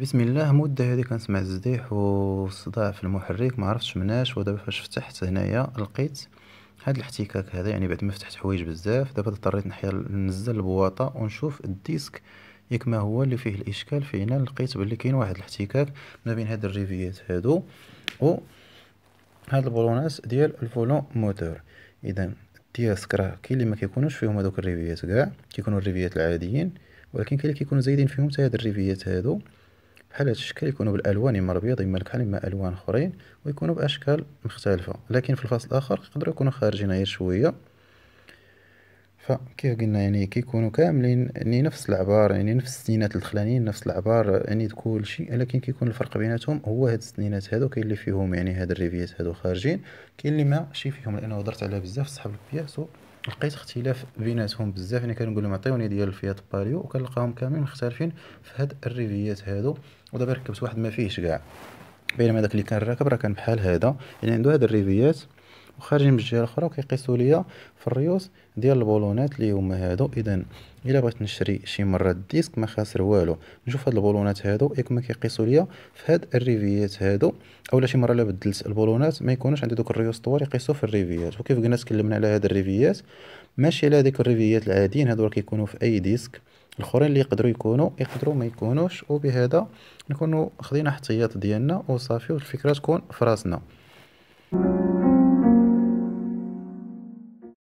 بسم الله مدة هذه كنسمع الزديح وصداع في المحرك ما عرفتش مناش ودابا فاش فتحت هنايا لقيت هاد الاحتكاك هذا يعني بعد ما فتحت حوايج بزاف دابا اضطريت نحيا نزل البواطه ونشوف الديسك ياك ما هو اللي فيه الاشكال فينا لقيت بلي كاين واحد الاحتكاك ما بين هاد الريفيات هادو و هاد البولونات ديال الفولون موتور اذا الديسك راه كاين اللي ما كيكونوش فيهم هادوك الريفيات كاع كيكونوا الريفيات العاديين ولكن كاين اللي كيكونوا زايدين فيهم حتى هاد الريفيات هادو بحال هذا الشكل يكونوا بالالوان اما الابيض اما الكحل اما الوان اخرين ويكونوا باشكال مختلفه لكن في الفصل الاخر يقدروا يكونوا خارجين غير شويه فكيف قلنا يعني كيكونوا كاملين يعني نفس العبار يعني نفس السنينات الدخلانيين نفس العبار يعني كل شيء لكن كيكون الفرق بيناتهم هو هاد السنينات هادو كاين اللي فيهم يعني هاد الريفيات هادو خارجين كاين اللي ما شي فيهم لانه هضرت عليها بزاف صحاب البياس لقيت اختلاف بيناتهم بزاف يعني كنقول لهم عطيوني ديال الفيات باليو وكنلقاهم كاملين مختلفين في هاد الريفيات هادو ودابا ركبت واحد ما فيهش كاع بينما داك اللي كان راكب راه كان بحال هذا يعني عنده هاد الريفيات وخارجين من الجهه الاخرى وكيقيسوا ليا في الريوس ديال البولونات اللي هما هادو اذا الا بغيت نشري شي مره الديسك ما خاسر والو نشوف هاد البولونات هادو ياك كيقيسوا ليا في هاد الريفيات هادو اولا شي مره الا بدلت البولونات ما يكونوش عندي دوك الريوس طوال يقيسوا في الريفيات وكيف قلنا تكلمنا على هاد الريفيات ماشي على هذيك الريفيات العاديين هادو كيكونوا في اي ديسك الاخرين اللي يقدروا يكونوا يقدروا ما يكونوش وبهذا نكونوا خدينا احتياط ديالنا وصافي والفكره تكون في راسنا